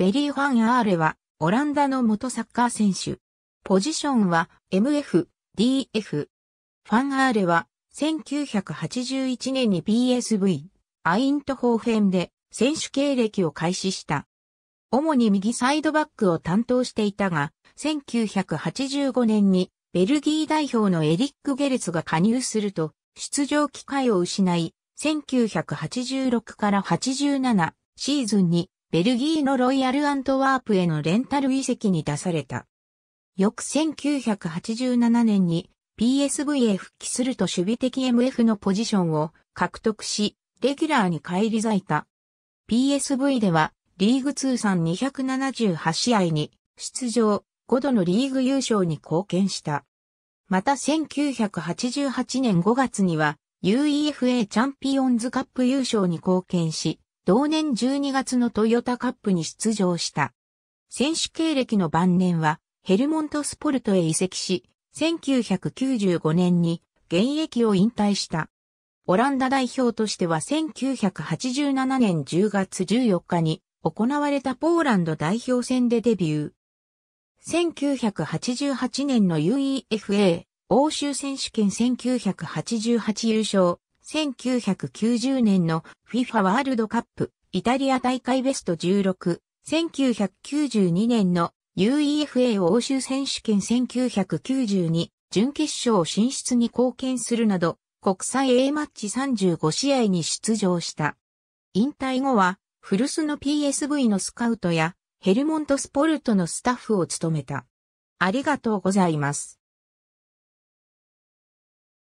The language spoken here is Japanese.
ベリー・ファン・アーレは、オランダの元サッカー選手。ポジションは、MF、DF。ファン・アーレは、1981年に PSV、アイントホーフェンで、選手経歴を開始した。主に右サイドバックを担当していたが、1985年に、ベルギー代表のエリック・ゲレツが加入すると、出場機会を失い、1986から87シーズンにベルギーのロイヤルアントワープへのレンタル移籍に出された。翌1987年に PSV へ復帰すると守備的 MF のポジションを獲得し、レギュラーに返り咲いた。PSV ではリーグ通算278試合に出場、5度のリーグ優勝に貢献した。また1988年5月には UEFA チャンピオンズカップ優勝に貢献し、同年12月のトヨタカップに出場した。選手経歴の晩年はヘルモントスポルトへ移籍し、1995年に現役を引退した。オランダ代表としては1987年10月14日に行われたポーランド代表戦でデビュー。1988年の UEFA 欧州選手権1988優勝、1990年の FIFA ワールドカップイタリア大会ベスト16、1992年の UEFA 欧州選手権1992準決勝進出に貢献するなど国際 A マッチ35試合に出場した。引退後は古巣の PSV のスカウトやヘルモントスポルトのスタッフを務めた。ありがとうございます。